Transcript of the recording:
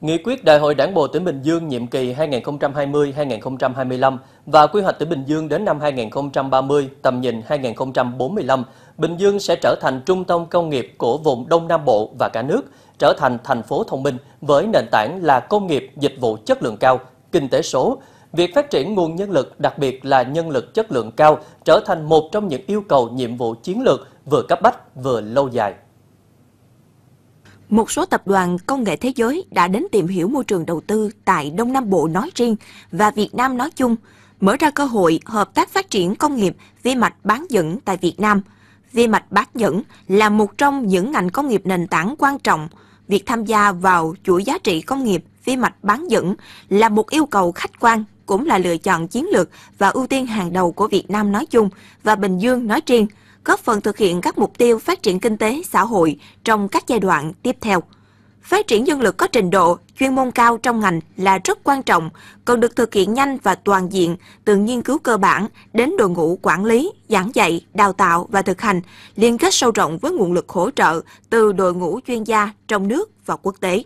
Nghị quyết Đại hội Đảng bộ tỉnh Bình Dương nhiệm kỳ 2020-2025 và quy hoạch tỉnh Bình Dương đến năm 2030, tầm nhìn 2045, Bình Dương sẽ trở thành trung tâm công nghiệp của vùng Đông Nam Bộ và cả nước, trở thành thành phố thông minh với nền tảng là công nghiệp dịch vụ chất lượng cao, kinh tế số. Việc phát triển nguồn nhân lực, đặc biệt là nhân lực chất lượng cao, trở thành một trong những yêu cầu nhiệm vụ chiến lược vừa cấp bách vừa lâu dài. Một số tập đoàn công nghệ thế giới đã đến tìm hiểu môi trường đầu tư tại Đông Nam Bộ nói riêng và Việt Nam nói chung, mở ra cơ hội hợp tác phát triển công nghiệp vi mạch bán dẫn tại Việt Nam. Vi mạch bán dẫn là một trong những ngành công nghiệp nền tảng quan trọng. Việc tham gia vào chuỗi giá trị công nghiệp vi mạch bán dẫn là một yêu cầu khách quan cũng là lựa chọn chiến lược và ưu tiên hàng đầu của Việt Nam nói chung và Bình Dương nói riêng góp phần thực hiện các mục tiêu phát triển kinh tế, xã hội trong các giai đoạn tiếp theo. Phát triển nhân lực có trình độ, chuyên môn cao trong ngành là rất quan trọng, cần được thực hiện nhanh và toàn diện, từ nghiên cứu cơ bản đến đội ngũ quản lý, giảng dạy, đào tạo và thực hành, liên kết sâu rộng với nguồn lực hỗ trợ từ đội ngũ chuyên gia trong nước và quốc tế.